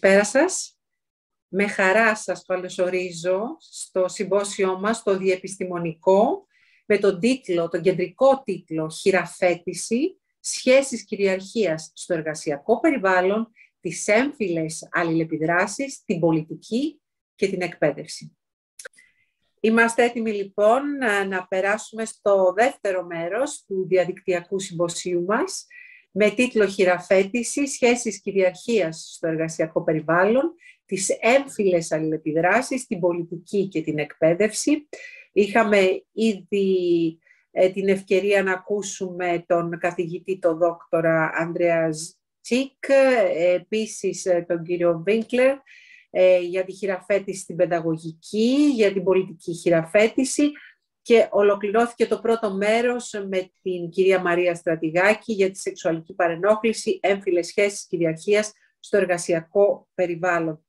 Καλησπέρα Με χαρά σας καλωσορίζω στο συμπόσιό μας, το διεπιστημονικό, με τον τίτλο, τον κεντρικό τίτλο «Χειραφέτηση, σχέσεις κυριαρχίας στο εργασιακό περιβάλλον, τις έμφυλες αλληλεπιδράσεις, την πολιτική και την εκπαίδευση». Είμαστε έτοιμοι λοιπόν να περάσουμε στο δεύτερο μέρος του διαδικτυακού συμποσίου μας, με τίτλο «Χειραφέτηση σχέσεις κυριαρχίας στο εργασιακό περιβάλλον, τις έμφυλες αλληλεπιδράσεις, την πολιτική και την εκπαίδευση». Είχαμε ήδη ε, την ευκαιρία να ακούσουμε τον καθηγητή, τον δόκτορα Ανδρέα Τσίκ, ε, επίσης ε, τον κύριο Βίνκλερ, για τη χειραφέτηση στην παιδαγωγική, για την πολιτική χειραφέτηση και ολοκληρώθηκε το πρώτο μέρος με την κυρία Μαρία Στρατηγάκη για τη σεξουαλική παρενόχληση, έμφυλες σχέσεις κυριαρχίας στο εργασιακό περιβάλλον.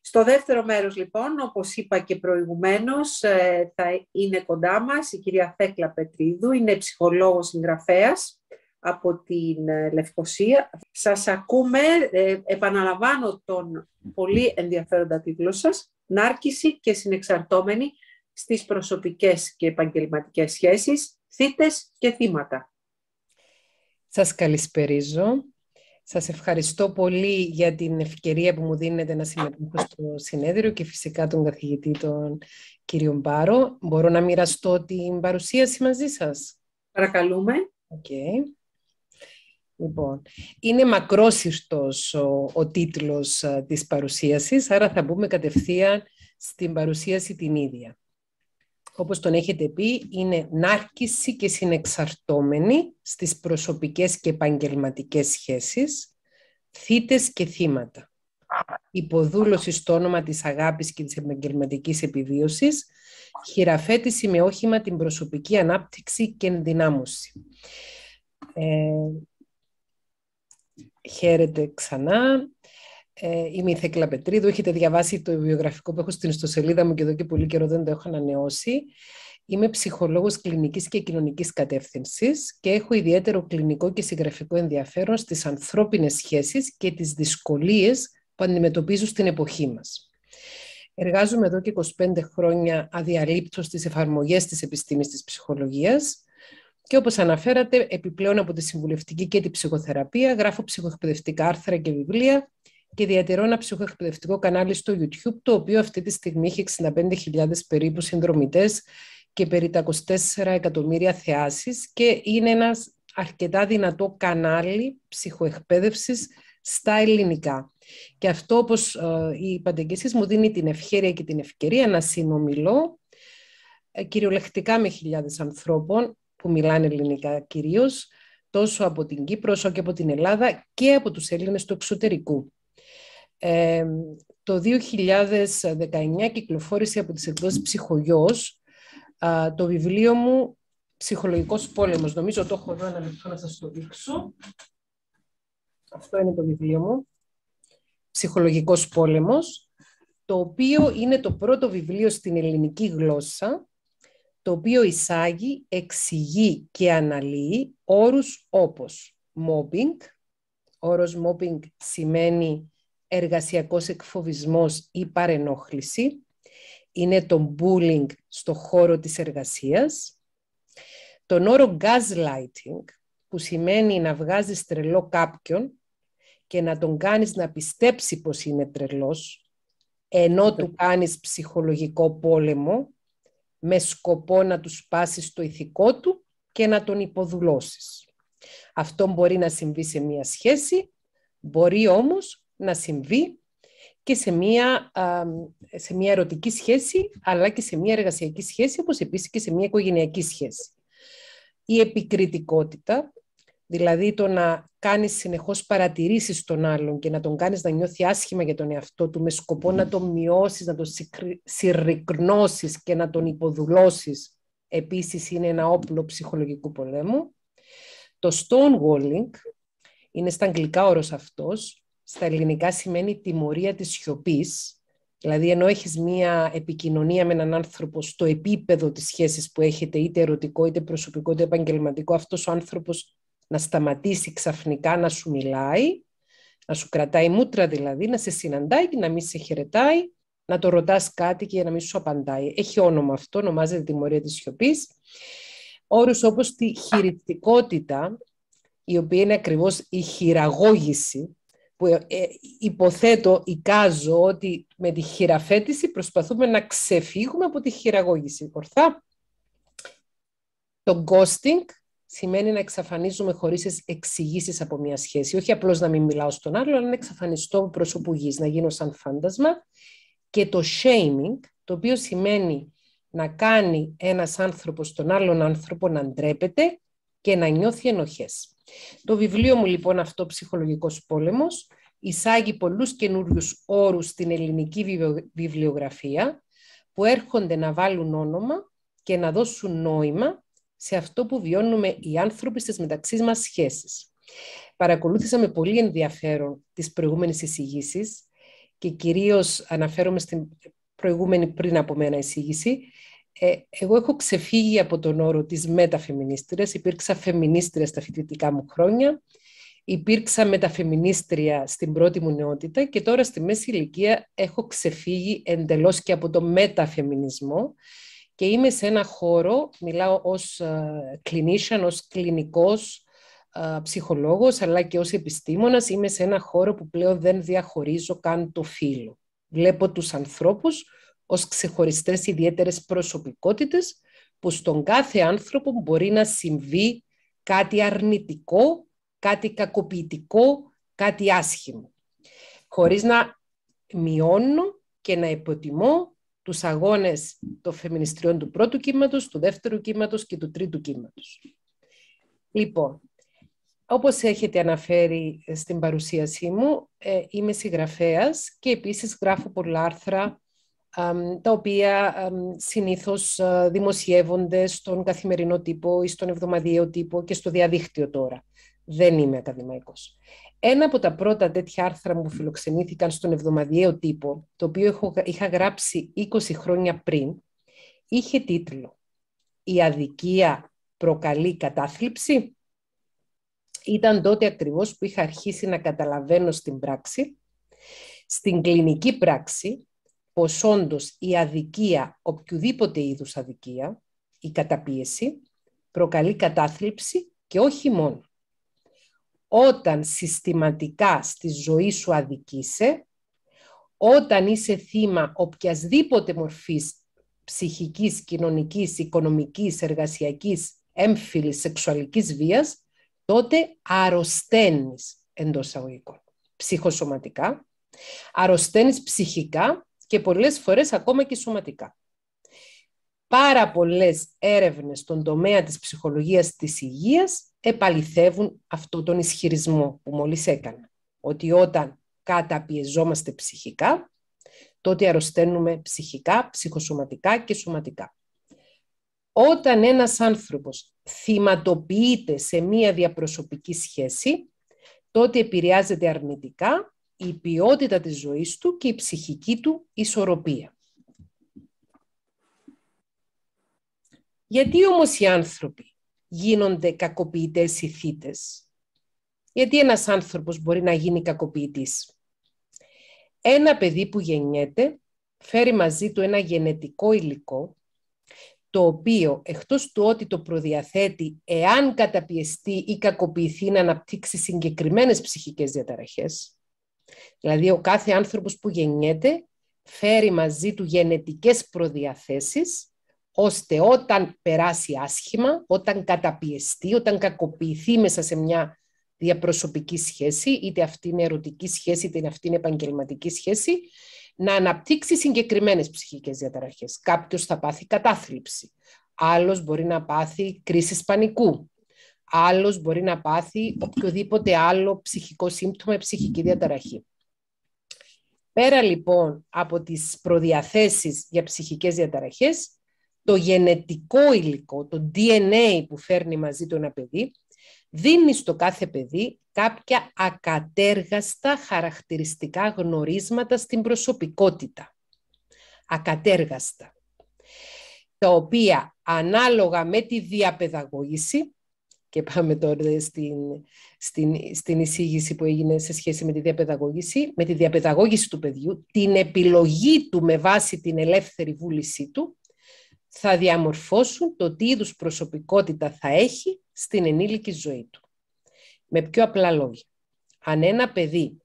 Στο δεύτερο μέρος λοιπόν, όπως είπα και προηγουμένως, ε, θα είναι κοντά μας η κυρία Θέκλα Πετρίδου, είναι ψυχολόγος συγγραφέας από την ε, Λευκοσία. Σας ακούμε, ε, επαναλαμβάνω τον πολύ ενδιαφέροντα τίτλο σας, «Νάρκηση και συνεξαρτώμενη στις προσωπικές και επαγγελματικές σχέσεις, θύτες και θύματα. Σας καλησπερίζω. Σας ευχαριστώ πολύ για την ευκαιρία που μου δίνετε να συμμετέχω στο συνέδριο και φυσικά τον καθηγητή τον κύριο Μπάρο. Μπορώ να μοιραστώ την παρουσίαση μαζί σας. Παρακαλούμε. Okay. Λοιπόν, είναι μακρόσυρτος ο, ο τίτλος της παρουσίασης, άρα θα μπούμε κατευθείαν στην παρουσίαση την ίδια όπως τον έχετε πει, είναι νάρκηση και συνεξαρτώμενη στις προσωπικές και επαγγελματικές σχέσεις, θύτες και θύματα. Υποδούλωσης στο όνομα της αγάπης και της επαγγελματικής επιβίωσης, χειραφέτηση με όχημα την προσωπική ανάπτυξη και ενδυνάμωση. Ε, χαίρετε ξανά. Ε, είμαι η Θέκλα Πετρίδου. Έχετε διαβάσει το βιογραφικό που έχω στην ιστοσελίδα μου και εδώ και πολύ καιρό δεν το έχω ανανεώσει. Είμαι ψυχολόγος κλινικής και κοινωνικής κατεύθυνσης και έχω ιδιαίτερο κλινικό και συγγραφικό ενδιαφέρον στις ανθρώπινες σχέσεις και τις δυσκολίες που αντιμετωπίζουν στην εποχή μας. Εργάζομαι εδώ και 25 χρόνια αδιαλείπτως στις εφαρμογές της επιστήμης της ψυχολογίας και όπως αναφέρατε, επιπλέον από τη συμβουλευτική και τη ψυχοθεραπεία, γράφω ψυχοεκπαιδευτικά άρθρα και βιβλία και διατηρώ ένα ψυχοεκπαιδευτικό κανάλι στο YouTube, το οποίο αυτή τη στιγμή έχει 65.000 περίπου συνδρομητές και περί τα 24 εκατομμύρια θεάσεις και είναι ένας αρκετά δυνατό κανάλι ψυχοεκπαίδευσης στα ελληνικά. Και αυτό, όπως ε, η είπατε και εσείς, μου δίνει την ευχαίρεια και την ευκαιρία να συνομιλώ ε, κυριολεκτικά με χιλιάδες ανθρώπων που μιλάνε ελληνικά κυρίως, τόσο από την Κύπρο όσο και από την Ελλάδα και από τους Έλληνες του εξωτερικού το 2019 κυκλοφόρησε από τις εκδόσεις «Ψυχογιός» το βιβλίο μου «Ψυχολογικός πόλεμος». Νομίζω το έχω εδώ να σας το δείξω. Αυτό είναι το βιβλίο μου. «Ψυχολογικός πόλεμος», το οποίο είναι το πρώτο βιβλίο στην ελληνική γλώσσα, το οποίο εισάγει, εξηγεί και αναλύει όρους όπως mobbing. Όρος mobbing σημαίνει εργασιακός εκφοβισμός ή παρενόχληση, είναι το bullying στο χώρο της εργασίας, τον όρο gaslighting, που σημαίνει να βγάζεις τρελό κάποιον και να τον κάνεις να πιστέψει πως είναι τρελός, ενώ του κάνεις ψυχολογικό πόλεμο με σκοπό να του σπάσεις το ηθικό του και να τον υποδουλώσεις. Αυτό μπορεί να συμβεί σε μία σχέση, μπορεί όμως να συμβεί και σε μια, σε μια ερωτική σχέση, αλλά και σε μια εργασιακή σχέση, όπως επίσης και σε μια οικογενειακή σχέση. Η επικριτικότητα, δηλαδή το να κάνεις συνεχώς παρατηρήσεις τον άλλον και να τον κάνεις να νιώθει άσχημα για τον εαυτό του, με σκοπό να τον μειώσεις, να τον συρρυκνώσεις και να τον υποδουλώσεις, επίσης είναι ένα όπλο ψυχολογικού πολέμου. Το stonewalling, είναι στα αγγλικά όρος αυτός, στα ελληνικά σημαίνει τιμωρία της σιωπής. Δηλαδή, ενώ έχεις μία επικοινωνία με έναν άνθρωπο στο επίπεδο της σχέσης που έχετε, είτε ερωτικό, είτε προσωπικό, είτε επαγγελματικό, αυτός ο άνθρωπος να σταματήσει ξαφνικά να σου μιλάει, να σου κρατάει μούτρα δηλαδή, να σε συναντάει και να μην σε χαιρετάει, να το ρωτάς κάτι και να μην σου απαντάει. Έχει όνομα αυτό, ονομάζεται τιμωρία της σιωπής. Όρους όπως τη χειριστικότητα, η οποία είναι ακριβώς η χειραγώγηση που ε, ε, υποθέτω, εικάζω ότι με τη χειραφέτηση προσπαθούμε να ξεφύγουμε από τη χειραγώγηση. Ορθά. Το ghosting σημαίνει να εξαφανίζουμε χωρίς εξηγήσεις από μια σχέση. Όχι απλώς να μην μιλάω στον άλλο, αλλά να εξαφανιστώ προς να γίνω σαν φάντασμα. Και το shaming, το οποίο σημαίνει να κάνει ένας άνθρωπος τον άλλον άνθρωπο να ντρέπεται και να νιώθει ενοχές. Το βιβλίο μου λοιπόν αυτό «Ψυχολογικός πόλεμος» εισάγει πολλούς καινούριους όρους στην ελληνική βιβλιογραφία που έρχονται να βάλουν όνομα και να δώσουν νόημα σε αυτό που βιώνουμε οι άνθρωποι στις μεταξύ μας σχέσεις. Παρακολούθησα με πολύ ενδιαφέρον τις προηγούμενες εισηγήσεις και κυρίως αναφέρομαι στην προηγούμενη πριν από μένα εισήγηση ε, εγώ έχω ξεφύγει από τον όρο της μεταφεμινίστριας, υπήρξα φεμινίστρια στα φοιτητικά μου χρόνια, υπήρξα μεταφεμινίστρια στην πρώτη μου νεότητα και τώρα στη μέση ηλικία έχω ξεφύγει εντελώς και από το μεταφεμινισμό και είμαι σε ένα χώρο, μιλάω ως ε, clinician, ως κλινικός ε, ψυχολόγος, αλλά και ως επιστήμονας, είμαι σε ένα χώρο που πλέον δεν διαχωρίζω καν το φύλλο. Βλέπω τους ανθρώπους ως ξεχωριστές ιδιαίτερες προσωπικότητες που στον κάθε άνθρωπο μπορεί να συμβεί κάτι αρνητικό, κάτι κακοποιητικό, κάτι άσχημο. Χωρίς να μειώνω και να υποτιμώ τους αγώνες των φεμινιστριών του πρώτου κύματος, του δεύτερου κύματος και του τρίτου κύματος. Λοιπόν, όπως έχετε αναφέρει στην παρουσίασή μου, ε, είμαι συγγραφέας και επίσης γράφω πολλά άρθρα τα οποία συνήθως ε, δημοσιεύονται στον καθημερινό τύπο ή στον εβδομαδιαίο τύπο και στο διαδίκτυο τώρα. Δεν είμαι ακαδημαϊκός. Ένα από τα πρώτα τέτοια άρθρα που φιλοξενήθηκαν στον εβδομαδιαίο τύπο, το οποίο είχα γράψει 20 χρόνια πριν, είχε τίτλο «Η αδικία προκαλεί κατάθλιψη». Ήταν τότε ακριβώς που είχα αρχίσει να καταλαβαίνω στην πράξη, στην κλινική πράξη, πως όντως η αδικία, οποιοδήποτε είδους αδικία, η καταπίεση, προκαλεί κατάθλιψη και όχι μόνο. Όταν συστηματικά στη ζωή σου αδικήσε, όταν είσαι θύμα οποιασδήποτε μορφής ψυχικής, κοινωνικής, οικονομικής, εργασιακής, έμφυλης, σεξουαλικής βίας, τότε αρρωσταίνεις εντός αγωγικών. Ψυχοσωματικά, αρρωσταίνεις ψυχικά και πολλές φορές ακόμα και σωματικά. Πάρα πολλές έρευνες στον τομέα της ψυχολογίας της υγείας επαληθεύουν αυτό τον ισχυρισμό που μόλις έκανα, ότι όταν καταπιεζόμαστε ψυχικά, τότε αρρωσταίνουμε ψυχικά, ψυχοσωματικά και σωματικά. Όταν ένας άνθρωπος θυματοποιείται σε μία διαπροσωπική σχέση, τότε επηρεάζεται αρνητικά η ποιότητα της ζωής του και η ψυχική του ισορροπία. Γιατί όμως οι άνθρωποι γίνονται κακοποιητές ή θύτες. Γιατί ένας άνθρωπος μπορεί να γίνει κακοποιητής. Ένα παιδί που γεννιέται φέρει μαζί του ένα γενετικό υλικό το οποίο εκτός του ότι το προδιαθέτει εάν καταπιεστεί ή κακοποιηθεί να αναπτύξει συγκεκριμένες ψυχικές διαταραχές, Δηλαδή, ο κάθε άνθρωπος που γεννιέται φέρει μαζί του γενετικές προδιαθέσεις, ώστε όταν περάσει άσχημα, όταν καταπιεστεί, όταν κακοποιηθεί μέσα σε μια διαπροσωπική σχέση, είτε αυτή είναι ερωτική σχέση, είτε αυτή είναι επαγγελματική σχέση, να αναπτύξει συγκεκριμένες ψυχικές διαταραχές. Κάποιος θα πάθει κατάθλιψη, άλλος μπορεί να πάθει κρίση πανικού, άλλος μπορεί να πάθει οποιοδήποτε άλλο ψυχικό σύμπτωμα ή ψυχική διαταραχή. Πέρα λοιπόν από τις προδιαθέσεις για ψυχικές διαταραχές, το γενετικό υλικό, το DNA που φέρνει μαζί του ένα παιδί, δίνει στο κάθε παιδί κάποια ακατέργαστα χαρακτηριστικά γνωρίσματα στην προσωπικότητα. Ακατέργαστα. Τα οποία ανάλογα με τη διαπαιδαγώγηση και πάμε τώρα στην, στην, στην εισήγηση που έγινε σε σχέση με τη διαπαιδαγώγηση, με τη διαπαιδαγώγηση του παιδιού, την επιλογή του με βάση την ελεύθερη βούλησή του, θα διαμορφώσουν το τι είδους προσωπικότητα θα έχει στην ενήλικη ζωή του. Με πιο απλά λόγια. Αν ένα παιδί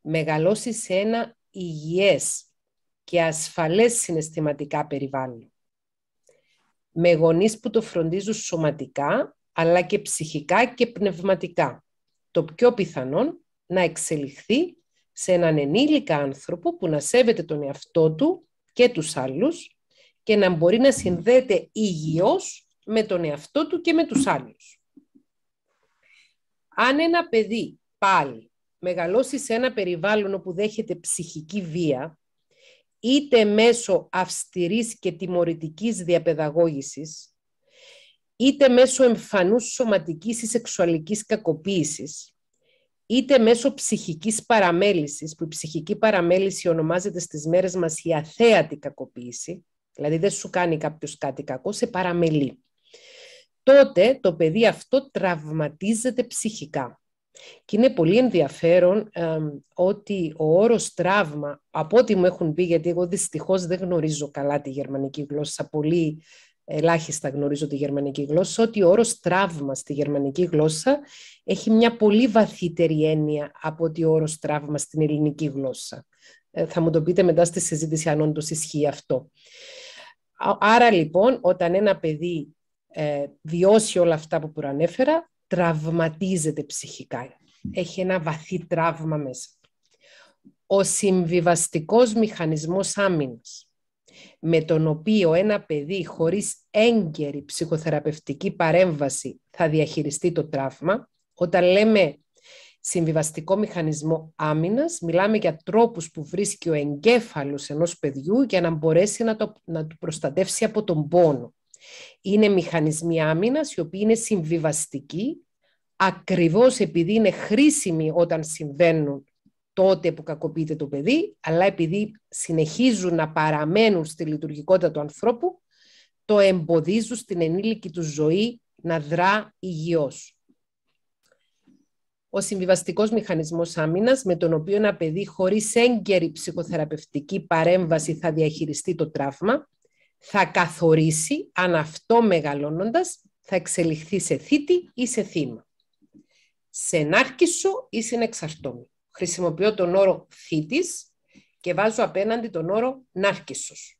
μεγαλώσει σε ένα υγιές και ασφαλές συναισθηματικά περιβάλλον, με γονείς που το φροντίζουν σωματικά αλλά και ψυχικά και πνευματικά. Το πιο πιθανόν να εξελιχθεί σε έναν ενήλικα άνθρωπο που να σέβεται τον εαυτό του και τους άλλους και να μπορεί να συνδέεται υγιώς με τον εαυτό του και με τους άλλους. Αν ένα παιδί πάλι μεγαλώσει σε ένα περιβάλλον όπου δέχεται ψυχική βία, είτε μέσω αυστηρής και τιμωρητικής διαπαιδαγώγησης, είτε μέσω εμφανούς σωματικής ή σεξουαλικής κακοποίησης, είτε μέσω ψυχικής παραμέλησης, που η ψυχική παραμέληση ονομάζεται στις μέρες μας η αθέατη κακοποίηση, δηλαδή δεν σου κάνει κάποιος κάτι κακό, σε παραμελεί. Τότε το παιδί αυτό τραυματίζεται ψυχικά. Και είναι πολύ ενδιαφέρον ότι ο όρος τραύμα, από ό,τι μου έχουν πει, γιατί εγώ δυστυχώς δεν γνωρίζω καλά τη γερμανική γλώσσα, πολύ ελάχιστα γνωρίζω τη γερμανική γλώσσα, ότι ο όρος τραύμα στη γερμανική γλώσσα έχει μια πολύ βαθύτερη έννοια από ότι ο όρος τραύμα στην ελληνική γλώσσα. Ε, θα μου το πείτε μετά στη συζήτηση αν όντως ισχύει αυτό. Άρα λοιπόν, όταν ένα παιδί ε, βιώσει όλα αυτά που προανέφερα, τραυματίζεται ψυχικά. Έχει ένα βαθύ τραύμα μέσα. Ο συμβιβαστικός μηχανισμός άμυνας με τον οποίο ένα παιδί χωρίς έγκαιρη ψυχοθεραπευτική παρέμβαση θα διαχειριστεί το τραύμα. Όταν λέμε συμβιβαστικό μηχανισμό άμυνας, μιλάμε για τρόπους που βρίσκει ο εγκέφαλος ενός παιδιού για να μπορέσει να, το, να του προστατεύσει από τον πόνο. Είναι μηχανισμοί άμυνας οι οποίοι είναι συμβιβαστικοί ακριβώς επειδή είναι χρήσιμοι όταν συμβαίνουν τότε που κακοποιείται το παιδί, αλλά επειδή συνεχίζουν να παραμένουν στη λειτουργικότητα του ανθρώπου, το εμποδίζουν στην ενήλικη του ζωή να δρά υγιώς. Ο συμβιβαστικός μηχανισμός άμυνας, με τον οποίο ένα παιδί χωρίς έγκαιρη ψυχοθεραπευτική παρέμβαση θα διαχειριστεί το τραύμα, θα καθορίσει αν αυτό μεγαλώνοντας θα εξελιχθεί σε θήτη ή σε θύμα. Σε ενάρκησο ή σε χρησιμοποιώ τον όρο θήτης και βάζω απέναντι τον όρο νάρκισσος.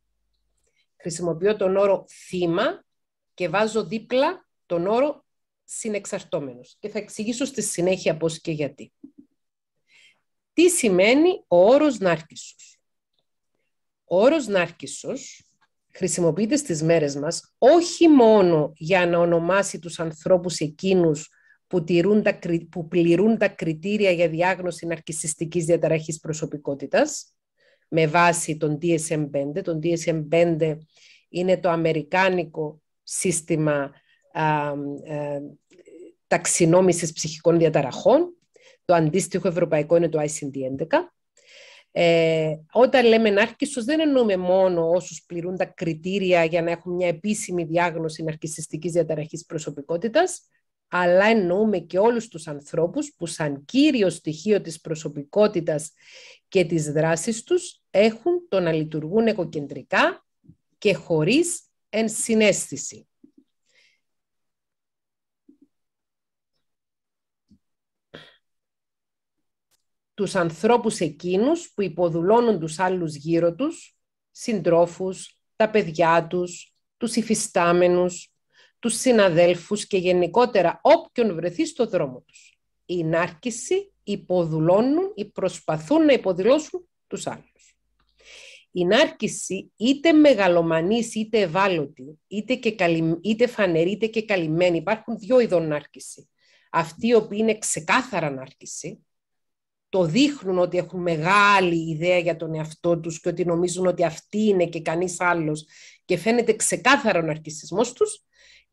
Χρησιμοποιώ τον όρο θύμα και βάζω δίπλα τον όρο συνεξαρτώμενος. Και θα εξηγήσω στη συνέχεια πώς και γιατί. Τι σημαίνει ο όρος νάρκισσος. Ο όρος νάρκισσος χρησιμοποιείται στις μέρες μας όχι μόνο για να ονομάσει τους ανθρώπους εκείνους που, τηρούν τα, πληρούν τα κριτήρια για διάγνωση ναρκισιστικής διαταραχής προσωπικότητας με βάση τον DSM-5. Τον DSM-5 είναι το αμερικάνικο σύστημα α, ε, ταξινόμησης ψυχικών διαταραχών. Το αντίστοιχο ευρωπαϊκό είναι το ICD-11. Ε, όταν λέμε ναρκισσος δεν εννοούμε μόνο όσους πληρούν τα κριτήρια για να έχουν μια επίσημη διάγνωση ναρκισιστικής διαταραχής προσωπικότητας, αλλά εννοούμε και όλους τους ανθρώπους που σαν κύριο στοιχείο της προσωπικότητας και της δράσης τους έχουν το να λειτουργούν εκοκεντρικά και χωρίς ενσυναίσθηση. τους ανθρώπους εκείνους που υποδουλώνουν τους άλλους γύρω τους, συντρόφους, τα παιδιά τους, τους υφιστάμενους, τους συναδέλφους και γενικότερα όποιον βρεθεί στο δρόμο τους. Η Νάρκησοι να υποδηλώσουν τους άλλους. Η νάρκηση είτε μεγαλομανής είτε ευάλωτη, είτε, και είτε φανερή είτε και καλυμμένη, υπάρχουν δύο ειδών νάρκηση. Αυτοί οι οποίοι είναι ξεκάθαρα νάρκηση, το δείχνουν ότι έχουν μεγάλη ιδέα για τον εαυτό τους και ότι νομίζουν ότι αυτοί είναι και κανείς άλλος και φαίνεται ξεκάθαρο ο ναρκισισμός τους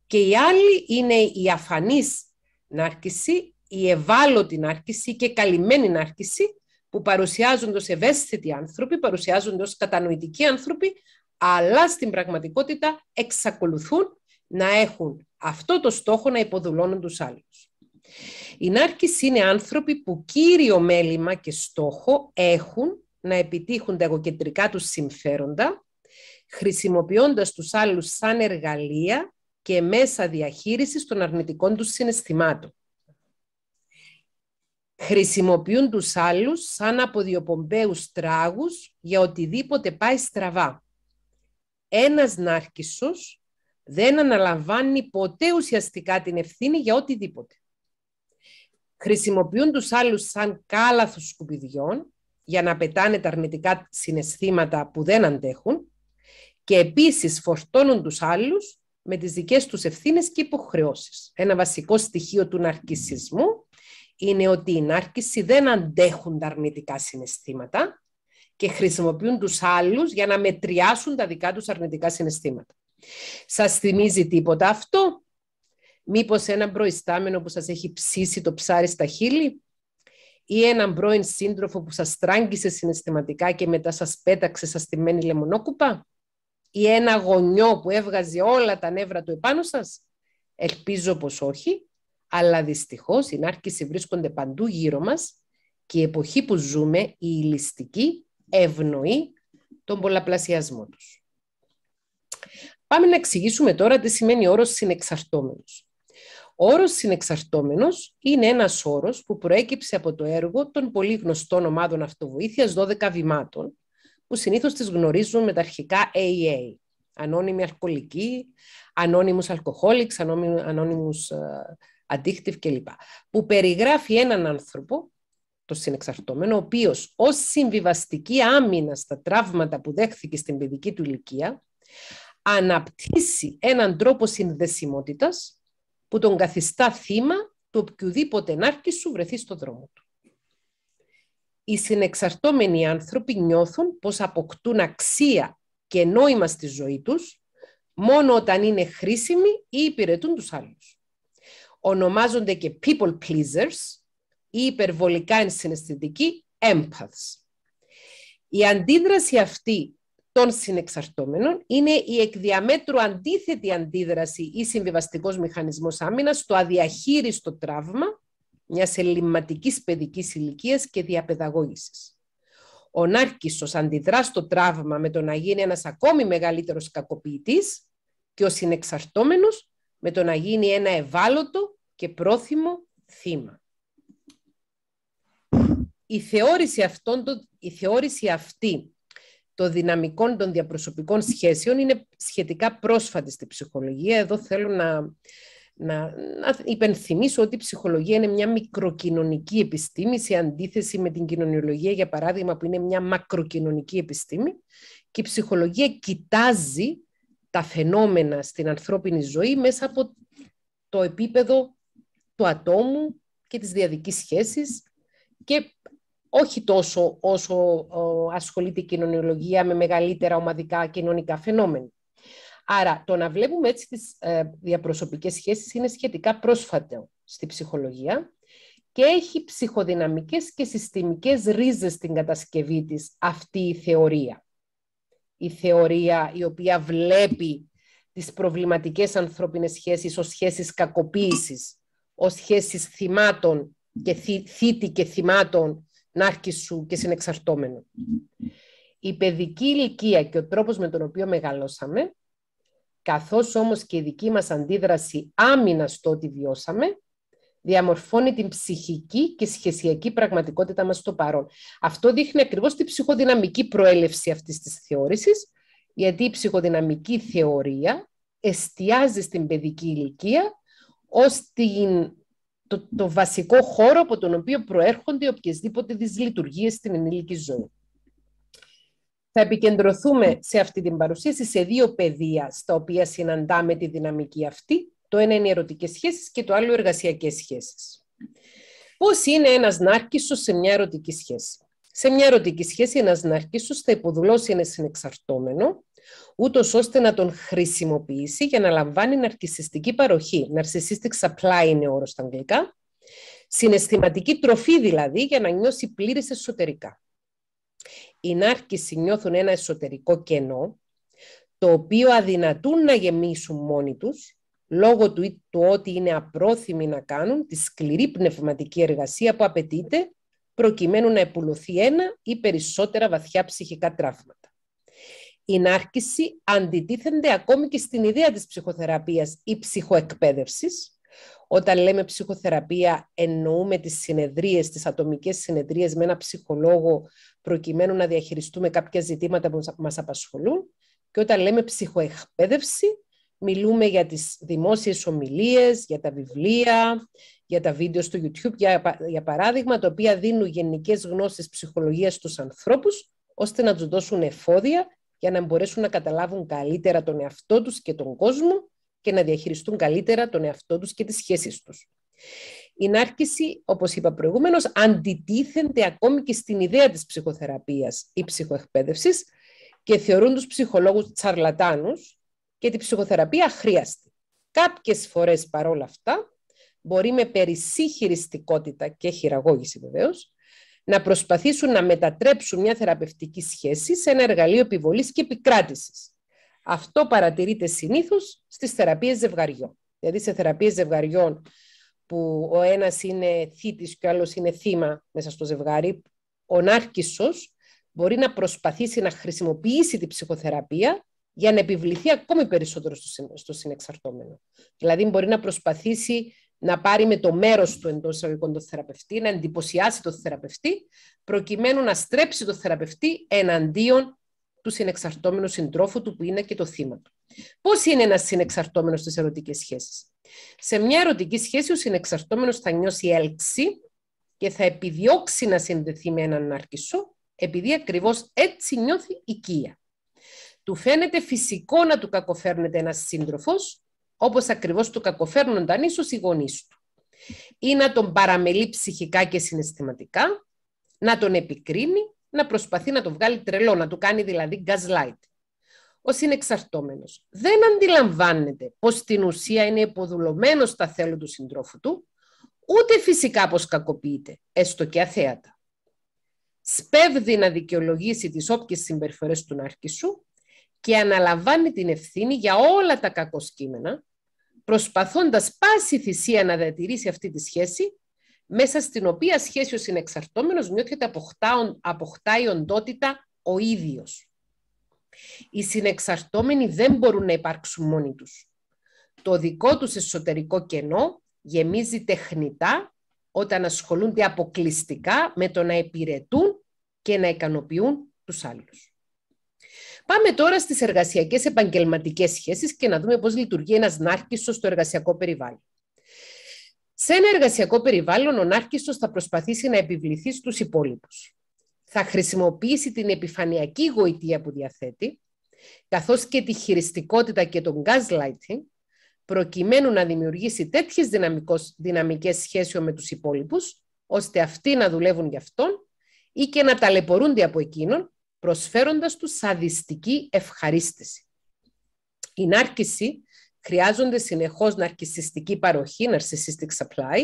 και η άλλη είναι η αφανής νάρκηση, η ευάλωτη νάρκηση και καλυμμένη νάρκηση που παρουσιάζονται ως ευαίσθητοι άνθρωποι, παρουσιάζονται ως κατανοητικοί άνθρωποι, αλλά στην πραγματικότητα εξακολουθούν να έχουν αυτό το στόχο να υποδουλώνουν τους άλλους. Οι νάρκης είναι άνθρωποι που κύριο μέλημα και στόχο έχουν να επιτύχουν τα εγωκεντρικά τους συμφέροντα, χρησιμοποιώντας τους άλλους σαν εργαλεία και μέσα διαχείρισης των αρνητικών τους συναισθημάτων. Χρησιμοποιούν τους άλλους σαν αποδιοπομπαίους τράγους για οτιδήποτε πάει στραβά. Ένας νάρκισσος δεν αναλαμβάνει ποτέ ουσιαστικά την ευθύνη για οτιδήποτε. Χρησιμοποιούν τους άλλους σαν κάλαθους σκουπιδιών για να πετάνε τα αρνητικά συναισθήματα που δεν αντέχουν και επίσης φορτώνουν τους άλλους με τις δικές τους ευθύνες και υποχρεώσεις. Ένα βασικό στοιχείο του ναρκισισμού είναι ότι οι νάρκισοι δεν αντέχουν τα αρνητικά συναισθήματα και χρησιμοποιούν τους άλλους για να μετριάσουν τα δικά τους αρνητικά συναισθήματα. Σας θυμίζει τίποτα αυτό? Μήπως ένα προϊστάμενο που σας έχει ψήσει το ψάρι στα χείλη? Ή έναν πρώην σύντροφο που σας τράγγισε συναισθηματικά και μετά σας πέταξε σας στημένη λεμονόκουπα? ή ένα γονιό που έβγαζε όλα τα νεύρα του επάνω σας. Ελπίζω πως όχι, αλλά δυστυχώς οι νάρκησοι βρίσκονται παντού γύρω μας και η εποχή που ζούμε, η ηλιστική, ευνοεί τον πολλαπλασιασμό τους. Πάμε να εξηγήσουμε τώρα τι σημαίνει όρος συνεξαρτώμενος. Ο όρος συνεξαρτώμενος είναι ένας όρος που προέκυψε από το έργο των πολύ γνωστών ομάδων αυτοβοήθειας 12 βημάτων, που συνήθως τις γνωρίζουν με τα αρχικά AA, ανώνυμοι αλκοολικοί, ανώνυμους αλκοχόλικς, ανώνυμους αντίχτυφ ε, κλπ. Που περιγράφει έναν άνθρωπο, το συνεξαρτώμενο, ο οποίος, ως συμβιβαστική άμυνα στα τραύματα που δέχθηκε στην παιδική του ηλικία, αναπτύσσει έναν τρόπο συνδεσιμότητας που τον καθιστά θύμα του οποιοδήποτε νάρκης σου βρεθεί στο δρόμο του οι συνεξαρτώμενοι άνθρωποι νιώθουν πως αποκτούν αξία και νόημα στη ζωή τους μόνο όταν είναι χρήσιμοι ή υπηρετούν τους άλλους. Ονομάζονται και people pleasers ή υπερβολικά ενσυναισθητικοί empaths. Η αντίδραση αυτή των συνεξαρτώμενων είναι η εκδιαμέτρου αντίθετη αντίδραση ή συμβιβαστικός μηχανισμός άμυνας στο αδιαχείριστο τραύμα μιας ελληματική παιδικής ηλικίας και διαπαιδαγώγησης. Ο Νάρκισσος αντιδρά στο τραύμα με το να γίνει ένας ακόμη μεγαλύτερος κακοποιητής και ο συνεξαρτώμενος με το να γίνει ένα ευάλωτο και πρόθυμο θύμα. Η θεώρηση, αυτών, η θεώρηση αυτή των δυναμικών των διαπροσωπικών σχέσεων είναι σχετικά πρόσφατη στη ψυχολογία. Εδώ θέλω να να, να υπενθυμίσω ότι η ψυχολογία είναι μια μικροκοινωνική επιστήμη σε αντίθεση με την κοινωνιολογία, για παράδειγμα, που είναι μια μακροκοινωνική επιστήμη και η ψυχολογία κοιτάζει τα φαινόμενα στην ανθρώπινη ζωή μέσα από το επίπεδο του ατόμου και της διαδικής σχέσης και όχι τόσο όσο ασχολείται η κοινωνιολογία με μεγαλύτερα ομαδικά κοινωνικά φαινόμενα. Άρα το να βλέπουμε έτσι τις ε, διαπροσωπικές σχέσεις είναι σχετικά πρόσφατο στη ψυχολογία και έχει ψυχοδυναμικές και συστημικές ρίζες στην κατασκευή της αυτή η θεωρία. Η θεωρία η οποία βλέπει τις προβληματικές ανθρώπινες σχέσεις ως σχέσεις κακοποίησης, ως σχέσεις θυμάτων και θή, θήτη και θυμάτων νάρκησου και συνεξαρτώμενου. Η παιδική ηλικία και ο τρόπος με τον οποίο μεγαλώσαμε καθώς όμως και η δική μας αντίδραση άμυνα στο ότι βιώσαμε, διαμορφώνει την ψυχική και σχεσιακή πραγματικότητα μας στο παρόν. Αυτό δείχνει ακριβώς την ψυχοδυναμική προέλευση αυτής της θεώρησης, γιατί η ψυχοδυναμική θεωρία εστιάζει στην παιδική ηλικία ως την, το, το βασικό χώρο από τον οποίο προέρχονται οποιασδήποτε δυσλειτουργίες στην ενήλικη ζωή. Θα επικεντρωθούμε σε αυτή την παρουσίαση σε δύο πεδία στα οποία συναντάμε τη δυναμική αυτή. Το ένα είναι οι ερωτικές σχέσεις και το άλλο οι εργασιακές σχέσεις. Πώς είναι ένας ναρκισό σε μια ερωτική σχέση. Σε μια ερωτική σχέση ένας ναρκίσος θα υποδουλώσει ένα συνεξαρτώμενο, ούτως ώστε να τον χρησιμοποιήσει για να λαμβάνει ναρκισιστική παροχή. Narcissistic supply είναι όρος στα αγγλικά. Συναισθηματική τροφή δηλαδή για να νιώσει πλήρης εσωτερικά οι νάρκισοι νιώθουν ένα εσωτερικό κενό, το οποίο αδυνατούν να γεμίσουν μόνοι τους, λόγω του, του ότι είναι απρόθυμοι να κάνουν τη σκληρή πνευματική εργασία που απαιτείται, προκειμένου να επουλωθεί ένα ή περισσότερα βαθιά ψυχικά τραύματα. Η νάρκηση αντιτίθενται ακόμη και στην ιδέα της ψυχοθεραπείας ή ψυχοεκπαίδευσης, όταν λέμε ψυχοθεραπεία, εννοούμε τις συνεδρίες, τις ατομικές συνεδρίες με ένα ψυχολόγο προκειμένου να διαχειριστούμε κάποια ζητήματα που μας απασχολούν. Και όταν λέμε ψυχοεκπαίδευση, μιλούμε για τις δημόσιες ομιλίες, για τα βιβλία, για τα βίντεο στο YouTube, για, για παράδειγμα, τα οποία δίνουν γενικές γνώσεις ψυχολογίας στους ανθρώπους, ώστε να τους δώσουν εφόδια για να μπορέσουν να καταλάβουν καλύτερα τον εαυτό τους και τον κόσμο και να διαχειριστούν καλύτερα τον εαυτό τους και τις σχέσεις τους. Η νάρκηση, όπως είπα προηγούμενος, αντιτίθενται ακόμη και στην ιδέα της ψυχοθεραπείας ή ψυχοεκπαίδευσης και θεωρούν τους ψυχολόγους τσαρλατάνους και την ψυχοθεραπεία χρειάστη. Κάποιες φορές παρόλα αυτά, μπορεί με περισσή χειριστικότητα και χειραγώγηση βεβαίως να προσπαθήσουν να μετατρέψουν μια θεραπευτική σχέση σε ένα εργαλείο επιβολής και επικράτησης. Αυτό παρατηρείται συνήθως στις θεραπείες ζευγαριών. Δηλαδή σε θεραπείες ζευγαριών που ο ένας είναι θήτης και ο άλλος είναι θύμα μέσα στο ζευγάρι, ο νάρκισσος μπορεί να προσπαθήσει να χρησιμοποιήσει την ψυχοθεραπεία για να επιβληθεί ακόμη περισσότερο στο συνεξαρτώμενο. Δηλαδή μπορεί να προσπαθήσει να πάρει με το μέρος του εντός εισαγωγικών τον θεραπευτή, να εντυπωσιάσει τον θεραπευτή, προκειμένου να στρέψει τον θεραπευτή εναντίον του συνεξαρτώμενου συντρόφου του που είναι και το θύμα του. Πώς είναι ένας συνεξαρτώμενος στις ερωτικές σχέσεις. Σε μια ερωτική σχέση, ο συνεξαρτώμενος θα νιώσει έλξη και θα επιδιώξει να συνδεθεί με έναν ναρκισό, επειδή ακριβώς έτσι νιώθει οικία. Του φαίνεται φυσικό να του κακοφέρνεται ένας σύντροφος, όπως ακριβώς του κακοφέρνονταν ίσως οι γονείς του. Ή να τον παραμελεί ψυχικά και συναισθηματικά, να τον επικρίνει να προσπαθεί να το βγάλει τρελό, να του κάνει δηλαδή gaslight. Ο συνεξαρτώμενος δεν αντιλαμβάνεται πως στην ουσία είναι υποδουλωμένος στα θέλω του συντρόφου του, ούτε φυσικά πως κακοποιείται, έστω και αθέατα. Σπέβδει να δικαιολογήσει τις όποιες συμπεριφορές του ναρκισσού και αναλαμβάνει την ευθύνη για όλα τα κακοσκήμενα, προσπαθώντας πάση θυσία να διατηρήσει αυτή τη σχέση μέσα στην οποία σχέση ο συνεξαρτώμενος νιώθει ότι αποκτά, αποκτάει οντότητα ο ίδιος. Οι συνεξαρτώμενοι δεν μπορούν να υπάρξουν μόνοι τους. Το δικό τους εσωτερικό κενό γεμίζει τεχνητά όταν ασχολούνται αποκλειστικά με το να υπηρετούν και να ικανοποιούν τους άλλους. Πάμε τώρα στις εργασιακές επαγγελματικές σχέσεις και να δούμε πώς λειτουργεί ένας νάρκισος στο εργασιακό περιβάλλον. Σε ένα εργασιακό περιβάλλον, ο Νάρκιστος θα προσπαθήσει να επιβληθεί στους υπόλοιπους. Θα χρησιμοποιήσει την επιφανειακή γοητεία που διαθέτει, καθώς και τη χειριστικότητα και τον gaslighting, προκειμένου να δημιουργήσει τέτοιες δυναμικές σχέσεις με τους υπόλοιπους, ώστε αυτοί να δουλεύουν για αυτόν ή και να ταλαιπωρούνται από εκείνον, προσφέροντας τους σαδιστική ευχαρίστηση. Η νάρκηση χρειάζονται συνεχώς ναρκισιστική παροχή, ναρσιστική supply,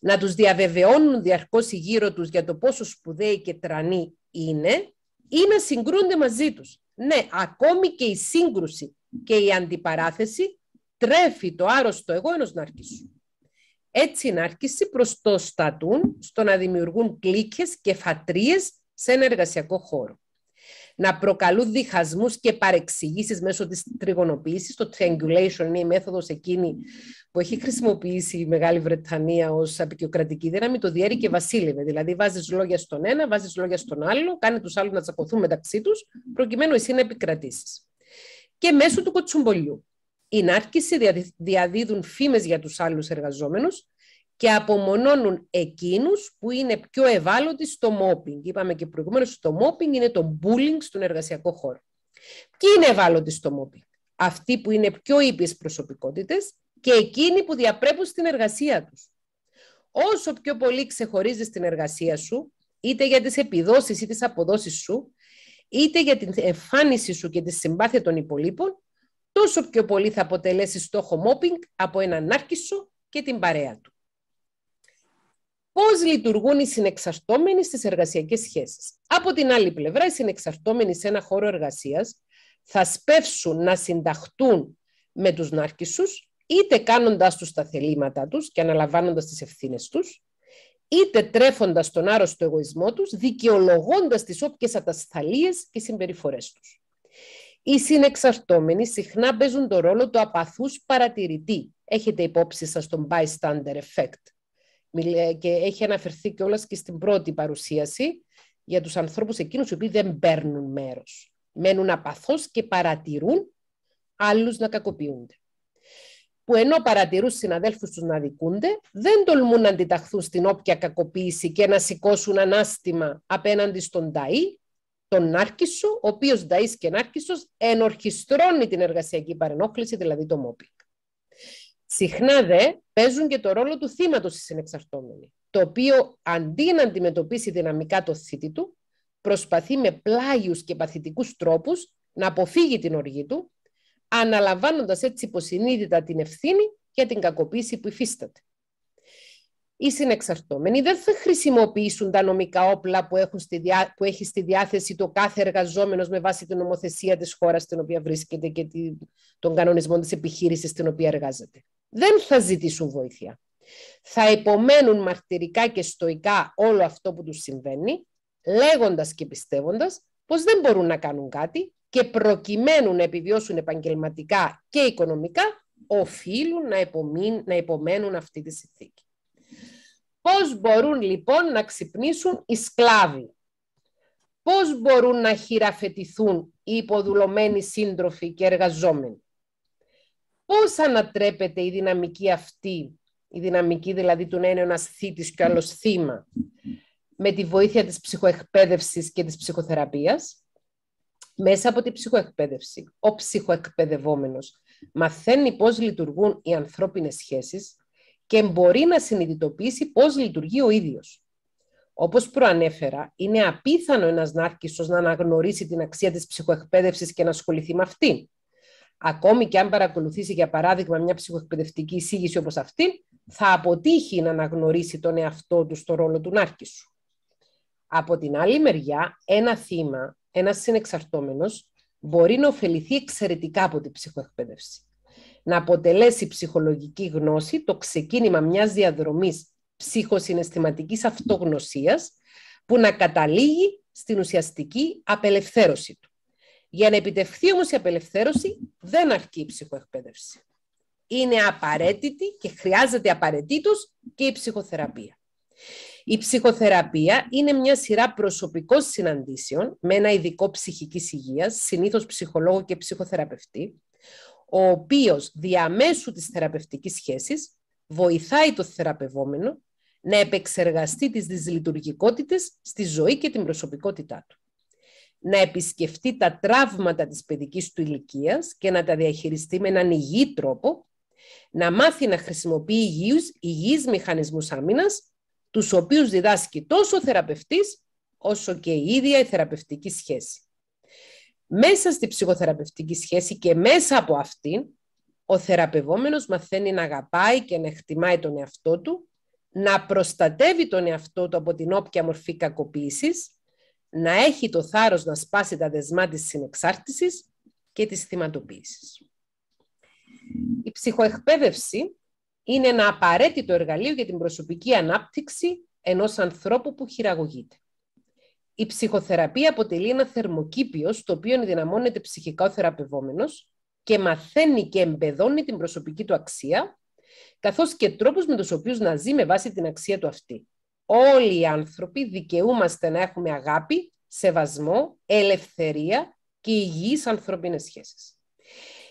να τους διαβεβαιώνουν διαρκώς οι γύρω τους για το πόσο σπουδαίοι και τρανοί είναι ή να συγκρούνται μαζί τους. Ναι, ακόμη και η σύγκρουση και η αντιπαράθεση τρέφει το άρρωστο εγώ ενός ναρκισσού. Έτσι, οι το προστοστατούν στο να δημιουργούν κλίκες και φατρίες σε ένα εργασιακό χώρο να προκαλούν διχασμούς και παρεξηγήσεις μέσω της τριγωνοποίησης. Το triangulation είναι η μέθοδος εκείνη που έχει χρησιμοποιήσει η Μεγάλη Βρετανία ως απεικιοκρατική δύναμη, το διέρη και βασίλευε. Δηλαδή βάζεις λόγια στον ένα, βάζεις λόγια στον άλλο, κάνει τους άλλους να τσακωθούν μεταξύ τους, προκειμένου εσύ να επικρατήσεις. Και μέσω του κοτσουμπολιού. Οι νάρκησοι διαδίδουν φήμες για τους άλλους εργαζόμενους, και απομονώνουν εκείνους που είναι πιο ευάλωτοι στο μόπινγκ. Είπαμε και προηγουμένως, το mobbing είναι το bullying στον εργασιακό χώρο. Ποιοι είναι ευάλωτοι στο μόπινγκ. Αυτοί που είναι πιο ήπιες προσωπικότητες και εκείνοι που διαπρέπουν στην εργασία τους. Όσο πιο πολύ ξεχωρίζεις την εργασία σου, είτε για τις επιδόσεις ή τις αποδόσεις σου, είτε για την εμφάνιση σου και τη συμπάθεια των υπολείπων, τόσο πιο πολύ θα αποτελέσεις στόχο μόπινγκ από έναν άρχισο και την παρέα του πώς λειτουργούν οι συνεξαρτώμενοι στις εργασιακές σχέσεις. Από την άλλη πλευρά, οι συνεξαρτώμενοι σε ένα χώρο εργασίας θα σπεύσουν να συνταχτούν με τους νάρκισσους, είτε κάνοντας τους τα θελήματά τους και αναλαμβάνοντας τις ευθύνες τους, είτε τρέφοντας τον άρρωστο εγωισμό τους, δικαιολογώντας τις όποιες ατασθαλίες και συμπεριφορές τους. Οι συνεξαρτώμενοι συχνά παίζουν το ρόλο του απαθούς παρατηρητή. Έχετε υπόψη σας τον bystander effect και έχει αναφερθεί κιόλας και στην πρώτη παρουσίαση για τους ανθρώπους εκείνους οι οποίοι δεν παίρνουν μέρος. Μένουν απαθώς και παρατηρούν άλλους να κακοποιούνται. Που ενώ παρατηρούν συναδέλφους τους να δικούνται, δεν τολμούν να αντιταχθούν στην όποια κακοποίηση και να σηκώσουν ανάστημα απέναντι στον ταΐ, τον Νάρκησο, ο οποίος Νταΐς και Νάρκησος ενορχιστρώνει την εργασιακή παρενόχληση, δηλαδή το μόπι. Συχνά δε παίζουν και το ρόλο του θύματος οι συνεξαρτώμενοι, το οποίο αντί να αντιμετωπίσει δυναμικά το θήτη του, προσπαθεί με πλάγιους και παθητικούς τρόπους να αποφύγει την οργή του, αναλαμβάνοντας έτσι υποσυνείδητα την ευθύνη για την κακοποίηση που υφίσταται. Οι συνεξαρτώμενοι δεν θα χρησιμοποιήσουν τα νομικά όπλα που, έχουν στη που έχει στη διάθεση το κάθε εργαζόμενος με βάση την νομοθεσία της χώρας στην οποία βρίσκεται και τη... τον κανονισμό της επιχείρησης στην οποία εργάζεται δεν θα ζητήσουν βοήθεια. Θα υπομένουν μαρτυρικά και στοικά όλο αυτό που τους συμβαίνει, λέγοντας και πιστεύοντας πως δεν μπορούν να κάνουν κάτι και προκειμένου να επιβιώσουν επαγγελματικά και οικονομικά, οφείλουν να, επομείν, να υπομένουν αυτή τη συνθήκη. Πώς μπορούν λοιπόν να ξυπνήσουν οι σκλάβοι. Πώς μπορούν να χειραφετηθούν οι υποδουλωμένοι σύντροφοι και εργαζόμενοι πώς ανατρέπεται η δυναμική αυτή, η δυναμική δηλαδή του να είναι ένας θήτης και άλλος θύμα, με τη βοήθεια της ψυχοεκπαίδευσης και της ψυχοθεραπείας. Μέσα από τη ψυχοεκπαίδευση, ο ψυχοεκπαιδευόμενος μαθαίνει πώς λειτουργούν οι ανθρώπινες σχέσεις και μπορεί να συνειδητοποιήσει πώς λειτουργεί ο ίδιος. Όπως προανέφερα, είναι απίθανο ένας νάρκισος να αναγνωρίσει την αξία της ψυχοεκπαίδευσης και να ασχοληθεί με αυτήν ακόμη και αν παρακολουθήσει, για παράδειγμα, μια ψυχοεκπαιδευτική εισήγηση όπως αυτή, θα αποτύχει να αναγνωρίσει τον εαυτό του στο ρόλο του σου. Από την άλλη μεριά, ένα θύμα, ένας συνεξαρτόμενο, μπορεί να ωφεληθεί εξαιρετικά από την ψυχοεκπαίδευση. Να αποτελέσει ψυχολογική γνώση το ξεκίνημα μιας διαδρομής ψυχοσυναισθηματικής αυτογνωσίας που να καταλήγει στην ουσιαστική απελευθέρωση του. Για να επιτευχθεί όμως η απελευθέρωση δεν αρκεί η ψυχοεκπαίδευση. Είναι απαραίτητη και χρειάζεται απαραίτητος και η ψυχοθεραπεία. Η ψυχοθεραπεία είναι μια σειρά προσωπικών συναντήσεων με ένα ειδικό ψυχικής υγείας, συνήθως ψυχολόγο και ψυχοθεραπευτή, ο οποίος διαμέσου της θεραπευτικής σχέσης βοηθάει το θεραπευόμενο να επεξεργαστεί τις δυσλειτουργικότητες στη ζωή και την προσωπικότητά του να επισκεφτεί τα τραύματα της παιδικής του ηλικίας και να τα διαχειριστεί με έναν υγιή τρόπο, να μάθει να χρησιμοποιεί υγιείς, υγιείς μηχανισμούς άμυνας, τους οποίους διδάσκει τόσο ο θεραπευτής όσο και η ίδια η θεραπευτική σχέση. Μέσα στη ψυχοθεραπευτική σχέση και μέσα από αυτήν, ο θεραπευόμενος μαθαίνει να αγαπάει και να εκτιμάει τον εαυτό του, να προστατεύει τον εαυτό του από την όποια μορφή κακοποίησης, να έχει το θάρρος να σπάσει τα δεσμά της συνεξάρτησης και της θυματοποίησης. Η ψυχοεκπαίδευση είναι ένα απαραίτητο εργαλείο για την προσωπική ανάπτυξη ενός ανθρώπου που χειραγωγείται. Η ψυχοθεραπεία αποτελεί ένα θερμοκήπιο στο οποίο ενδυναμώνεται ψυχικά ο θεραπευόμενος και μαθαίνει και εμπεδώνει την προσωπική του αξία, καθώς και τρόπους με τους οποίους να ζει με βάση την αξία του αυτή όλοι οι άνθρωποι δικαιούμαστε να έχουμε αγάπη, σεβασμό, ελευθερία και υγιείς ανθρωπίνες σχέσεις.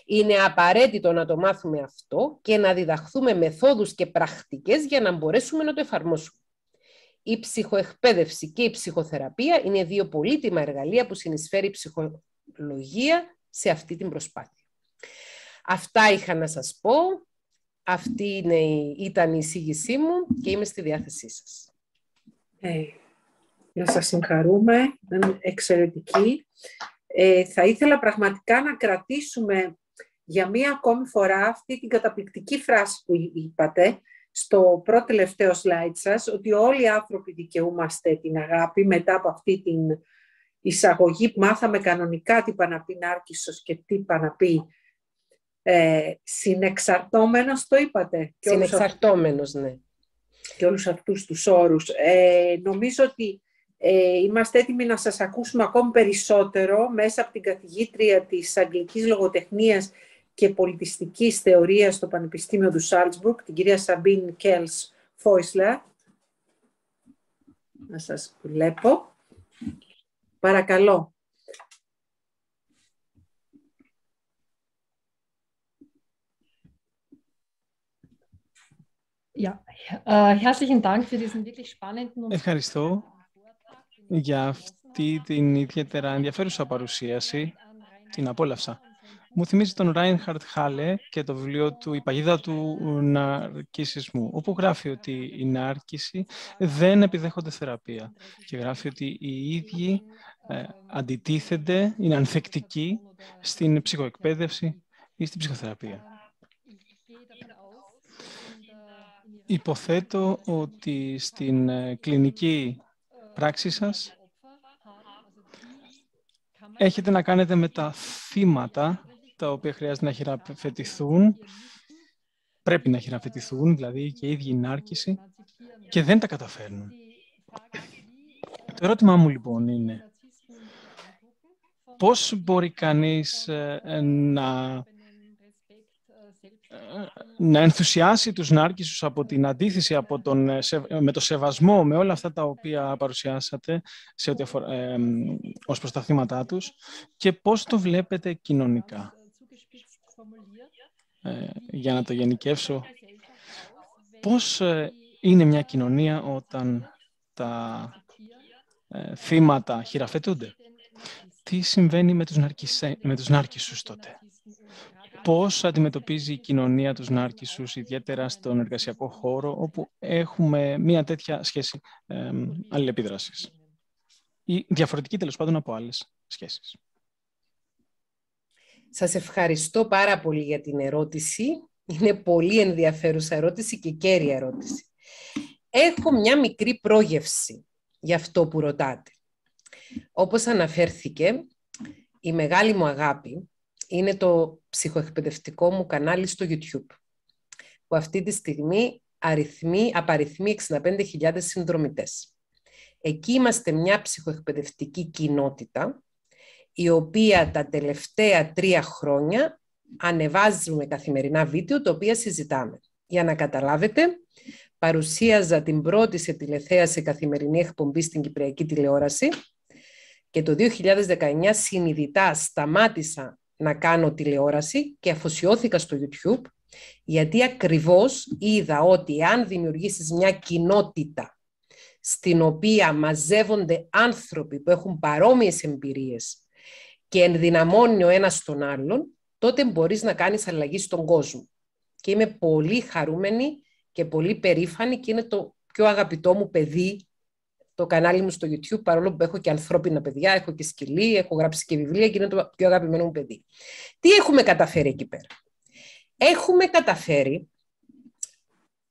Είναι απαραίτητο να το μάθουμε αυτό και να διδαχθούμε μεθόδους και πρακτικές για να μπορέσουμε να το εφαρμόσουμε. Η ψυχοεκπαίδευση και η ψυχοθεραπεία είναι δύο πολύτιμα εργαλεία που συνεισφέρει η ψυχολογία σε αυτή την προσπάθεια. Αυτά είχα να σας πω. Αυτή είναι, ήταν η εισήγησή μου και είμαι στη διάθεσή σας. Ε, να σας συγχαρούμε, ήταν εξαιρετική. Ε, θα ήθελα πραγματικά να κρατήσουμε για μία ακόμη φορά αυτή την καταπληκτική φράση που είπατε στο πρώτο τελευταίο slide σας, ότι όλοι οι άνθρωποι δικαιούμαστε την αγάπη μετά από αυτή την εισαγωγή που μάθαμε κανονικά τι παναπεί Νάρκισσος και τι πει ε, συνεξαρτώμενος, το είπατε. Συνεξαρτώμενος, ναι και όλους αυτούς τους όρους. Ε, νομίζω ότι ε, είμαστε έτοιμοι να σας ακούσουμε ακόμη περισσότερο μέσα από την καθηγήτρια της Αγγλικής Λογοτεχνίας και Πολιτιστικής Θεωρίας στο Πανεπιστήμιο του Σάλτσμπουργκ, την κυρία Σαμπίν Κέλς Φόισλα. Να σας βλέπω. Παρακαλώ. Äh, Ευχαριστώ για αυτή την ιδιαίτερα ενδιαφέρουσα παρουσίαση. Την απόλαυσα. Μου θυμίζει τον Ράινχαρτ Χάλε και το βιβλίο του «Η παγίδα του ναρκισισμού», όπου γράφει ότι η ναρκίσι δεν επιδέχονται θεραπεία και γράφει ότι οι ίδιοι ε, αντιτίθενται, είναι ανθεκτικοί στην ψυχοεκπαίδευση ή στην ψυχοθεραπεία. Υποθέτω ότι στην ε, κλινική πράξη σας έχετε να κάνετε με τα θύματα τα οποία χρειάζεται να χειραφετηθούν, πρέπει να χειραφετηθούν, δηλαδή και η ίδια η και δεν τα καταφέρνουν. Το ερώτημά μου λοιπόν είναι, πώς μπορεί κανείς ε, ε, να να ενθουσιάσει τους νάρκισσους από την αντίθεση από τον, ε, με το σεβασμό με όλα αυτά τα οποία παρουσιάσατε σε ό,τι ε, ως προς τα θύματα τους και πώς το βλέπετε κοινωνικά. Ε, για να το γενικεύσω, πώς είναι μια κοινωνία όταν τα θύματα χειραφετούνται. Τι συμβαίνει με τους, ναρκισέ, με τους νάρκισσους τότε πώς αντιμετωπίζει η κοινωνία τους νάρκισους, ιδιαίτερα στον εργασιακό χώρο, όπου έχουμε μια τέτοια σχέση ε, αλληλεπίδρασης. Ή διαφορετική τέλος πάντων από άλλες σχέσεις. Σας ευχαριστώ πάρα πολύ για την ερώτηση. Είναι πολύ ενδιαφέρουσα ερώτηση και κέρια ερώτηση. Έχω μια μικρή πρόγευση για αυτό που ρωτάτε. Όπως αναφέρθηκε, η μεγάλη μου αγάπη είναι το ψυχοεκπαιδευτικό μου κανάλι στο YouTube, που αυτή τη στιγμή αριθμεί, απαριθμεί 65.000 συνδρομητές. Εκεί είμαστε μια ψυχοεκπαιδευτική κοινότητα, η οποία τα τελευταία τρία χρόνια ανεβάζουμε καθημερινά βίντεο, τα οποία συζητάμε. Για να καταλάβετε, παρουσίαζα την πρώτη σε τηλεθέαση καθημερινή εκπομπή στην Κυπριακή τηλεόραση και το 2019 συνειδητά σταμάτησα να κάνω τηλεόραση και αφοσιώθηκα στο YouTube γιατί ακριβώς είδα ότι αν δημιουργήσεις μια κοινότητα στην οποία μαζεύονται άνθρωποι που έχουν παρόμοιες εμπειρίες και ενδυναμώνει ο ένας τον άλλον, τότε μπορείς να κάνεις αλλαγή στον κόσμο. Και είμαι πολύ χαρούμενη και πολύ περήφανη και είναι το πιο αγαπητό μου παιδί το κανάλι μου στο YouTube, παρόλο που έχω και ανθρώπινα παιδιά, έχω και σκυλή, έχω γράψει και βιβλία και είναι το πιο αγαπημένο μου παιδί. Τι έχουμε καταφέρει εκεί πέρα. Έχουμε καταφέρει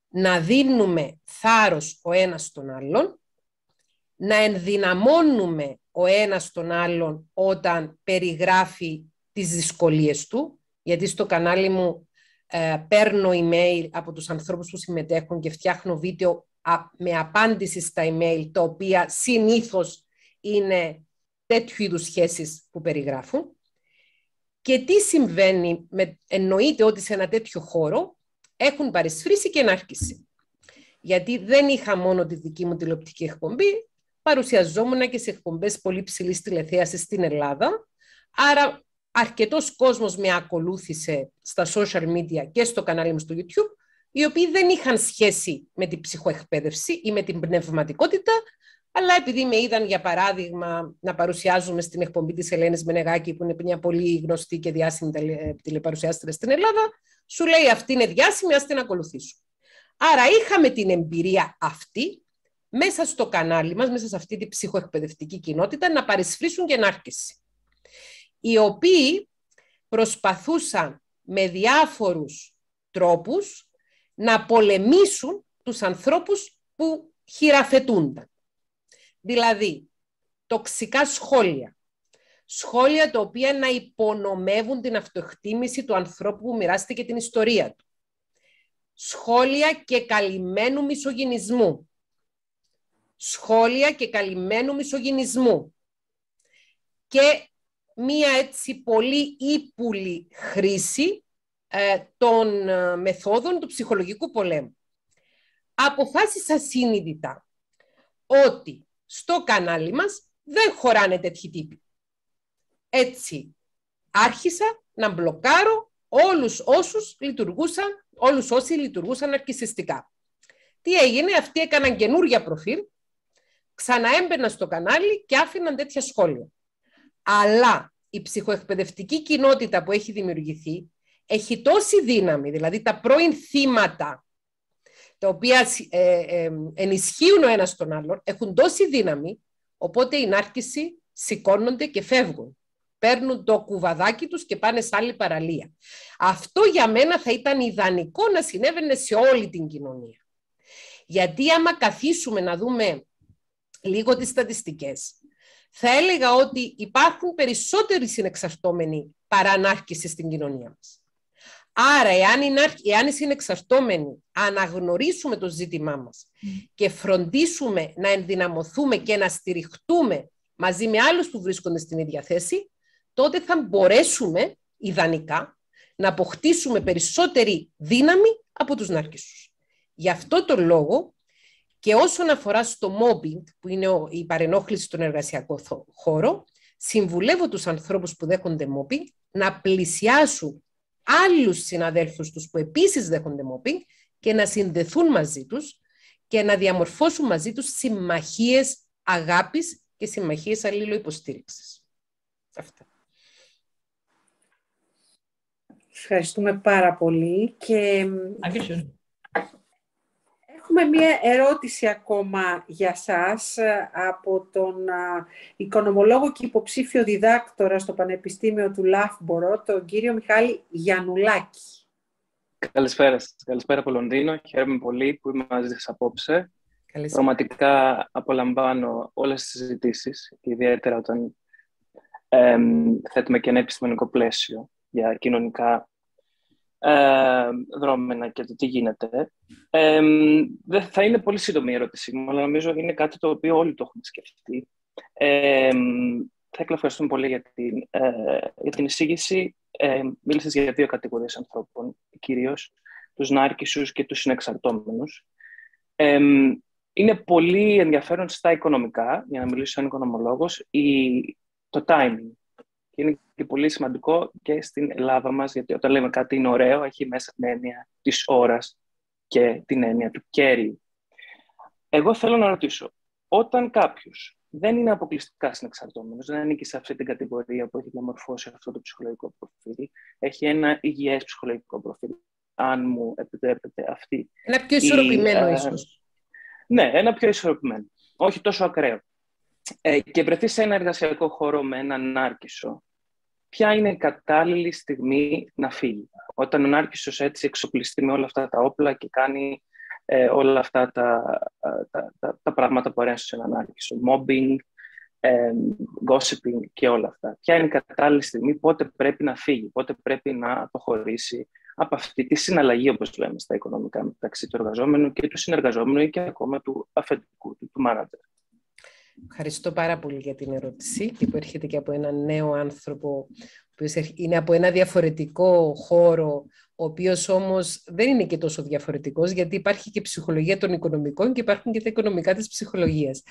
να δίνουμε θάρρος ο ένας στον άλλον, να ενδυναμώνουμε ο ένας τον άλλον όταν περιγράφει τις δυσκολίες του, γιατί στο κανάλι μου ε, παίρνω email από τους ανθρώπους που συμμετέχουν και φτιάχνω βίντεο με απάντηση στα email, τα οποία συνήθως είναι τέτοιου είδους σχέσεις που περιγράφουν. Και τι συμβαίνει, με, εννοείται ότι σε ένα τέτοιο χώρο έχουν παρισφρήσει και ενάρκηση. Γιατί δεν είχα μόνο τη δική μου τηλεοπτική εκπομπή, παρουσιαζόμουν και σε εκπομπές πολύ ψηλής τηλεθέασης στην Ελλάδα, άρα αρκετός κόσμος με ακολούθησε στα social media και στο κανάλι μου στο YouTube, οι οποίοι δεν είχαν σχέση με την ψυχοεκπαίδευση ή με την πνευματικότητα, αλλά επειδή με είδαν, για παράδειγμα, να παρουσιάζουμε στην εκπομπή της Ελένης Μενεγάκη, που είναι μια πολύ γνωστή και διάσημη ε, τηλεπαρουσιάστρια στην Ελλάδα, σου λέει αυτή είναι διάσημη, ας την ακολουθήσουν. Άρα είχαμε την εμπειρία αυτή μέσα στο κανάλι μας, μέσα σε αυτή την ψυχοεκπαιδευτική κοινότητα, να παρισφρήσουν ενάρκηση. Οι οποίοι προσπαθούσαν με διάφορους τρόπους να πολεμήσουν τους ανθρώπους που χειραφετούνταν. Δηλαδή, τοξικά σχόλια. Σχόλια τα οποία να υπονομεύουν την αυτοεκτίμηση του ανθρώπου που μοιράστηκε την ιστορία του. Σχόλια και καλυμμένου μισογυνισμού. Σχόλια και καλυμμένου μισογυνισμού. Και μία έτσι πολύ ύπουλη χρήση ε, των ε, μεθόδων του ψυχολογικού πολέμου. Αποφάσισα συνειδητά ότι στο κανάλι μας δεν χωράνε τέτοιοι τύποι. Έτσι άρχισα να μπλοκάρω όλους όσους λειτουργούσαν, όλους όσοι λειτουργούσαν αρκισιστικά. Τι έγινε, αυτοί έκαναν καινούργια προφίλ, ξαναέμπαιναν στο κανάλι και άφηναν τέτοια σχόλια. Αλλά η ψυχοεκπαιδευτική κοινότητα που έχει δημιουργηθεί έχει τόση δύναμη, δηλαδή τα πρώην θύματα, τα οποία ε, ε, ενισχύουν ο ένας τον άλλον, έχουν τόση δύναμη, οπότε οι νάρκησοι σηκώνονται και φεύγουν. Παίρνουν το κουβαδάκι τους και πάνε σε άλλη παραλία. Αυτό για μένα θα ήταν ιδανικό να συνέβαινε σε όλη την κοινωνία. Γιατί άμα καθίσουμε να δούμε λίγο τις στατιστικές, θα έλεγα ότι υπάρχουν περισσότεροι συνεξαρτώμενοι παρά στην κοινωνία μας. Άρα, εάν, είναι, εάν οι συνεξαρτώμενοι αναγνωρίσουμε το ζήτημά μας και φροντίσουμε να ενδυναμωθούμε και να στηριχτούμε μαζί με άλλους που βρίσκονται στην ίδια θέση, τότε θα μπορέσουμε, ιδανικά, να αποκτήσουμε περισσότερη δύναμη από τους νάρκισσους. Γι' αυτό το λόγο και όσον αφορά στο mobbing, που είναι η παρενόχληση στον εργασιακό χώρο, συμβουλεύω τους ανθρώπους που δέχονται mobbing να πλησιάσουν άλλους συναδέλφους τους που επίσης δέχονται μόπινγκ και να συνδεθούν μαζί τους και να διαμορφώσουν μαζί τους συμμαχίες αγάπης και συμμαχίες αλληλοϊποστήριξης. Αυτά. Ευχαριστούμε πάρα πολύ και Έχουμε μία ερώτηση ακόμα για σας ε, από τον οικονομολόγο και υποψήφιο διδάκτορα στο Πανεπιστήμιο του Λάφμπορο, τον κύριο Μιχάλη Γιανουλάκη. Καλησπέρα σας. Καλησπέρα από Λονδίνο. Χαίρομαι πολύ που είμαι μαζί σας απόψε. Καλησπέρα. Πραγματικά απολαμβάνω όλες τις συζητήσεις, ιδιαίτερα όταν ε, θέτουμε και ένα επιστημονικό πλαίσιο για κοινωνικά ε, δρόμενα και το τι γίνεται. Ε, θα είναι πολύ σύντομη η ερώτησή μου, αλλά νομίζω είναι κάτι το οποίο όλοι το έχουμε σκεφτεί. Ε, θα ήθελα ευχαριστούμε πολύ για την, ε, για την εισήγηση. Ε, μίλησες για δύο κατηγορίες ανθρώπων, κυρίως τους νάρκισους και τους συνεξαρτόμενους. Ε, είναι πολύ ενδιαφέρον στα οικονομικά, για να μιλήσω σαν οικονομολόγος, το timing και είναι και πολύ σημαντικό και στην Ελλάδα μας, γιατί όταν λέμε κάτι είναι ωραίο, έχει μέσα την έννοια της ώρας και την έννοια του κέρι. Εγώ θέλω να ρωτήσω, όταν κάποιος δεν είναι αποκλειστικά συνεξαρτώμενος, δεν ανήκει σε αυτή την κατηγορία που έχει διαμορφώσει αυτό το ψυχολογικό προφίλ, έχει ένα υγιές ψυχολογικό προφίλ, αν μου επιτρέπετε αυτή. Ένα πιο ισορροπημένο, ε, ίσως. Ναι, ένα πιο ισορροπημένο. Όχι τόσο ακραίο ε, και βρεθεί σε ένα εργασιακό χώρο με έναν νάρκισο, ποια είναι η κατάλληλη στιγμή να φύγει. Όταν ο νάρκισος έτσι εξοπλιστεί με όλα αυτά τα όπλα και κάνει ε, όλα αυτά ε, τα, τα, τα, πράγματα που αρέσουν σε έναν άρκησο, Mobbing, ε, gossiping και όλα αυτά. Ποια είναι η κατάλληλη στιγμή, πότε πρέπει να φύγει, πότε πρέπει να αποχωρήσει από αυτή τη συναλλαγή, όπως λέμε, στα οικονομικά μεταξύ του εργαζόμενου και του συνεργαζόμενου ή και ακόμα του αφεντικού, του, του Ευχαριστώ πάρα πολύ για την ερώτηση και που έρχεται και από έναν νέο άνθρωπο που είναι από ένα διαφορετικό χώρο, ο οποίος όμως δεν είναι και τόσο διαφορετικός, γιατί υπάρχει και ψυχολογία των οικονομικών και υπάρχουν και τα οικονομικά της ψυχολογίας.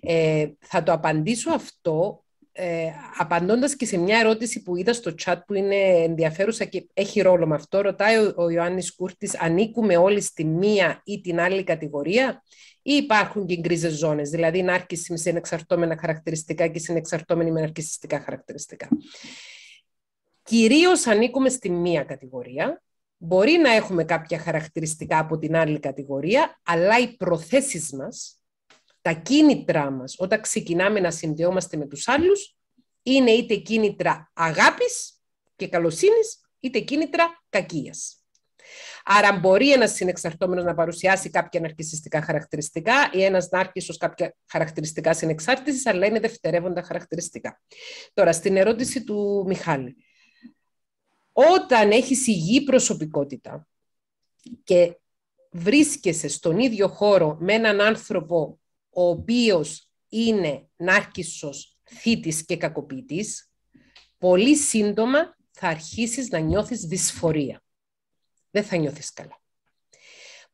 Ε, θα το απαντήσω αυτό ε, απαντώντας και σε μια ερώτηση που είδα στο chat που είναι ενδιαφέρουσα και έχει ρόλο με αυτό, ρωτάει ο, ο Ιωάννης Κούρτης, ανήκουμε όλοι στη μία ή την άλλη κατηγορία ή υπάρχουν και γκρίζε ζώνες, δηλαδή είναι με συνεξαρτώμενα χαρακτηριστικά και συνεξαρτώμενη με ναρκιστικά χαρακτηριστικά. Κυρίως ανήκουμε στη μία κατηγορία. Μπορεί να έχουμε κάποια χαρακτηριστικά από την άλλη κατηγορία, αλλά οι προθέσεις μας, τα κίνητρά μας, όταν ξεκινάμε να συνδεόμαστε με τους άλλους, είναι είτε κίνητρα αγάπης και καλοσύνης, είτε κίνητρα κακίας. Άρα, μπορεί ένας συνεξαρτώμενος να παρουσιάσει κάποια ναρκιστικά χαρακτηριστικά ή ένας να κάποια χαρακτηριστικά συνεξάρτησης, αλλά είναι δευτερεύοντα χαρακτηριστικά. Τώρα, στην ερώτηση του Μιχάλη. Όταν έχεις υγιή προσωπικότητα και βρίσκεσαι στον ίδιο χώρο με έναν άνθρωπο ο οποίος είναι νάρκισσος, θήτης και κακοποιητής, πολύ σύντομα θα αρχίσεις να νιώθεις δυσφορία δεν θα νιώθεις καλά.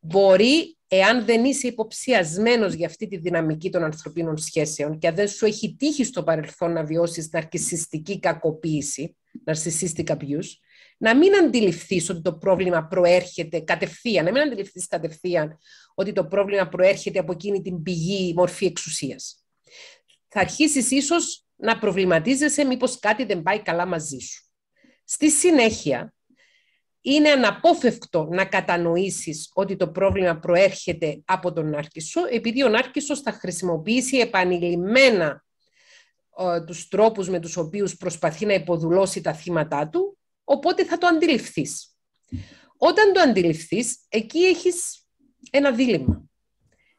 Μπορεί, εάν δεν είσαι υποψιασμένος για αυτή τη δυναμική των ανθρωπίνων σχέσεων και αν δεν σου έχει τύχει στο παρελθόν να βιώσεις ναρκισιστική κακοποίηση, narcissistic abuse, να μην αντιληφθείς ότι το πρόβλημα προέρχεται κατευθείαν, να μην αντιληφθείς κατευθείαν ότι το πρόβλημα προέρχεται από εκείνη την πηγή, μορφή εξουσίας. Θα αρχίσεις ίσως να προβληματίζεσαι μήπως κάτι δεν πάει καλά μαζί σου. Στη συνέχεια, είναι αναπόφευκτο να κατανοήσεις ότι το πρόβλημα προέρχεται από τον άρχισο, επειδή ο Άρχισο θα χρησιμοποιήσει επανειλημμένα ε, τους τρόπους με τους οποίους προσπαθεί να υποδουλώσει τα θύματα του, οπότε θα το αντιληφθείς. Όταν το αντιληφθείς, εκεί έχεις ένα δίλημα.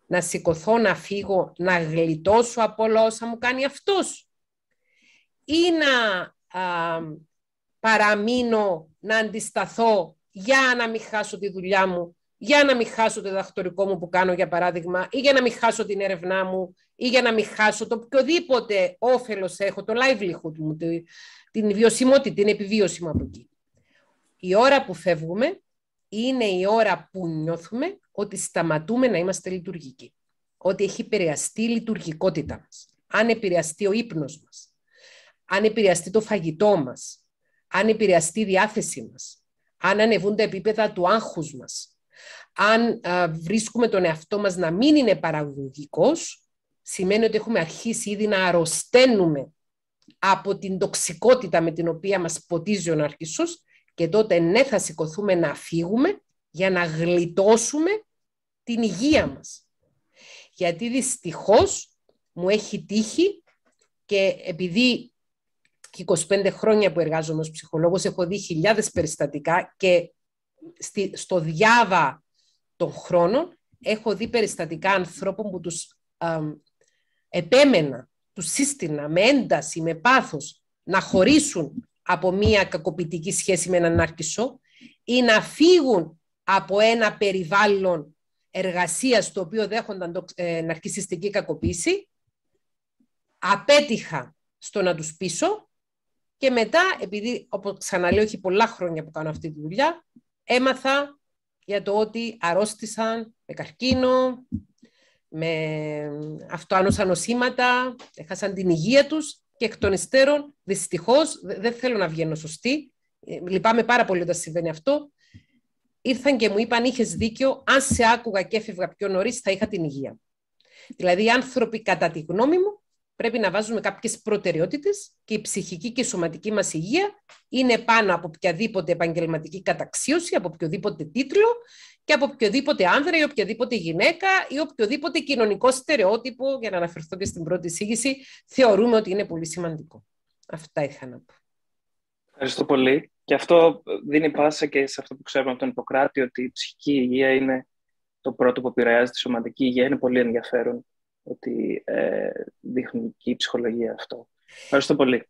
Να σηκωθώ, να φύγω, να γλιτώσω από όλα όσα μου κάνει αυτός ή να α, παραμείνω να αντισταθώ για να μην χάσω τη δουλειά μου, για να μην χάσω το διδακτορικό μου που κάνω, για παράδειγμα, ή για να μην χάσω την έρευνά μου, ή για να μην χάσω το οποιοδήποτε όφελος έχω, το livelihood μου, την βιωσιμότητα, την επιβίωση μου από εκεί. Η ώρα που φεύγουμε είναι η ώρα που νιώθουμε ότι σταματούμε να είμαστε λειτουργικοί. Ότι έχει επηρεαστεί η λειτουργικότητά μας. Αν επηρεαστεί ο ύπνος μας. Αν επηρεαστεί το φαγητό μας αν επηρεαστεί η διάθεσή μας, αν ανεβούν τα επίπεδα του άγχους μας, αν βρίσκουμε τον εαυτό μας να μην είναι παραγωγικός, σημαίνει ότι έχουμε αρχίσει ήδη να αρρωσταίνουμε από την τοξικότητα με την οποία μας ποτίζει ο ναρκισσός και τότε ναι θα σηκωθούμε να φύγουμε για να γλιτώσουμε την υγεία μας. Γιατί δυστυχώς μου έχει τύχει και επειδή 25 χρόνια που εργάζομαι ως ψυχολόγος, έχω δει χιλιάδες περιστατικά και στο διάβα των χρόνων έχω δει περιστατικά ανθρώπων που τους επέμενα, τους σύστηνα με ένταση, με πάθος, να χωρίσουν από μία κακοποιητική σχέση με έναν άρκισο ή να φύγουν από ένα περιβάλλον εργασίας το οποίο δέχονταν το, ε, ναρκισιστική κακοποίηση, απέτυχα στο να τους πείσω και μετά, επειδή, όπως ξαναλέω, έχει πολλά χρόνια που κάνω αυτή τη δουλειά, έμαθα για το ότι αρρώστησαν με καρκίνο, με αυτοάνωσα νοσήματα, έχασαν την υγεία τους και εκ των υστέρων, δυστυχώς, δεν θέλω να βγαίνω σωστή, ε, λυπάμαι πάρα πολύ όταν συμβαίνει αυτό, ήρθαν και μου είπαν, είχες δίκιο, αν σε άκουγα και έφευγα πιο νωρίς, θα είχα την υγεία. Δηλαδή, οι άνθρωποι, κατά τη γνώμη μου, πρέπει να βάζουμε κάποιες προτεραιότητες και η ψυχική και η σωματική μας υγεία είναι πάνω από οποιαδήποτε επαγγελματική καταξίωση, από οποιοδήποτε τίτλο και από οποιοδήποτε άνδρα ή οποιαδήποτε γυναίκα ή οποιοδήποτε κοινωνικό στερεότυπο, για να αναφερθώ και στην πρώτη εισήγηση, θεωρούμε ότι είναι πολύ σημαντικό. Αυτά είχα να πω. Ευχαριστώ πολύ. Και αυτό δίνει πάσα και σε αυτό που ξέρουμε από τον Ιπποκράτη, ότι η ψυχική υγεία είναι το πρώτο που επηρεάζει τη σωματική υγεία. Είναι πολύ ενδιαφέρον ότι ε, δείχνει και η ψυχολογία αυτό. Ευχαριστώ πολύ.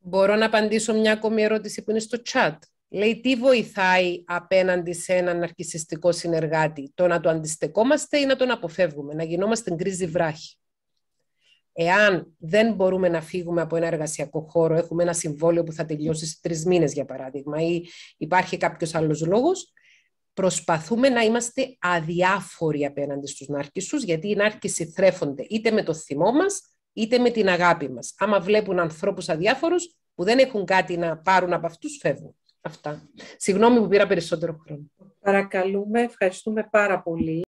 Μπορώ να απαντήσω μια ακόμη ερώτηση που είναι στο chat. Λέει τι βοηθάει απέναντι σε έναν αρχισιστικό συνεργάτη, το να το αντιστεκόμαστε ή να τον αποφεύγουμε, να γινόμαστε γκρίζι βράχη. Εάν δεν μπορούμε να φύγουμε από ένα εργασιακό χώρο, έχουμε ένα συμβόλαιο που θα τελειώσει σε τρεις μήνες, για παράδειγμα, ή υπάρχει κάποιος άλλος λόγος, προσπαθούμε να είμαστε αδιάφοροι απέναντι στους νάρκισσους, γιατί οι νάρκισσοι θρέφονται είτε με το θυμό μας, είτε με την αγάπη μας. Άμα βλέπουν ανθρώπους αδιάφορους που δεν έχουν κάτι να πάρουν από αυτούς, φεύγουν. Αυτά. Συγγνώμη που πήρα περισσότερο χρόνο. Παρακαλούμε, ευχαριστούμε πάρα πολύ.